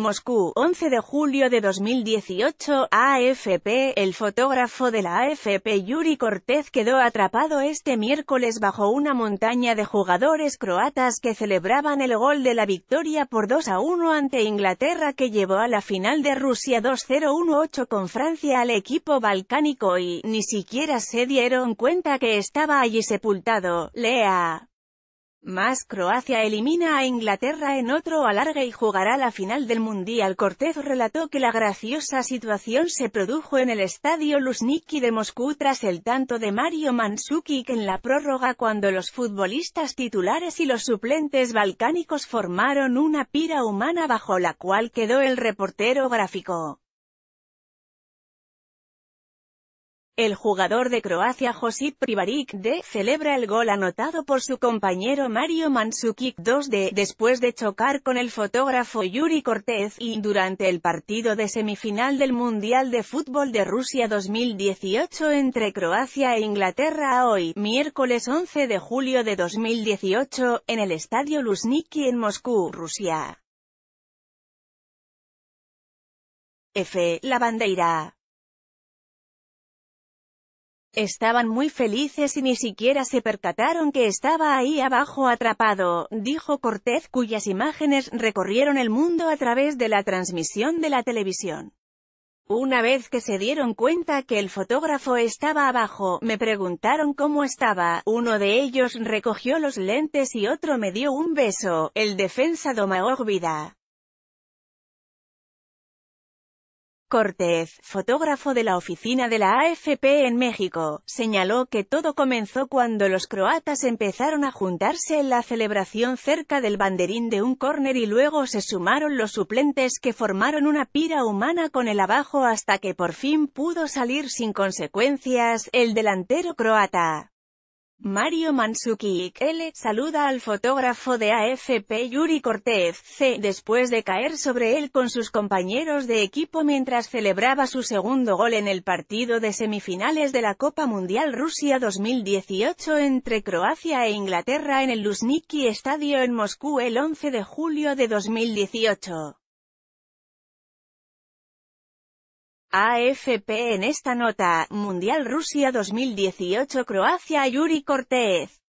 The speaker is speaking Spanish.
Moscú, 11 de julio de 2018, AFP, el fotógrafo de la AFP Yuri Cortez quedó atrapado este miércoles bajo una montaña de jugadores croatas que celebraban el gol de la victoria por 2 a 1 ante Inglaterra que llevó a la final de Rusia 2-0-1-8 con Francia al equipo balcánico y, ni siquiera se dieron cuenta que estaba allí sepultado, lea. Más Croacia elimina a Inglaterra en otro alargue y jugará la final del Mundial. Cortez relató que la graciosa situación se produjo en el estadio Luzhniki de Moscú tras el tanto de Mario Mandzukic en la prórroga cuando los futbolistas titulares y los suplentes balcánicos formaron una pira humana bajo la cual quedó el reportero gráfico. El jugador de Croacia Josip Privaric de, celebra el gol anotado por su compañero Mario Mandzukic 2D después de chocar con el fotógrafo Yuri Cortez y durante el partido de semifinal del Mundial de Fútbol de Rusia 2018 entre Croacia e Inglaterra hoy, miércoles 11 de julio de 2018, en el Estadio Luzhniki en Moscú, Rusia. F. La bandeira. Estaban muy felices y ni siquiera se percataron que estaba ahí abajo atrapado, dijo Cortés, cuyas imágenes recorrieron el mundo a través de la transmisión de la televisión. Una vez que se dieron cuenta que el fotógrafo estaba abajo, me preguntaron cómo estaba, uno de ellos recogió los lentes y otro me dio un beso, el defensa doma Cortez, fotógrafo de la oficina de la AFP en México, señaló que todo comenzó cuando los croatas empezaron a juntarse en la celebración cerca del banderín de un córner y luego se sumaron los suplentes que formaron una pira humana con el abajo hasta que por fin pudo salir sin consecuencias el delantero croata. Mario Mansukic, L, saluda al fotógrafo de AFP Yuri Cortez, C, después de caer sobre él con sus compañeros de equipo mientras celebraba su segundo gol en el partido de semifinales de la Copa Mundial Rusia 2018 entre Croacia e Inglaterra en el Luzhniki Estadio en Moscú el 11 de julio de 2018. AFP en esta nota, Mundial Rusia 2018 Croacia Yuri Cortez.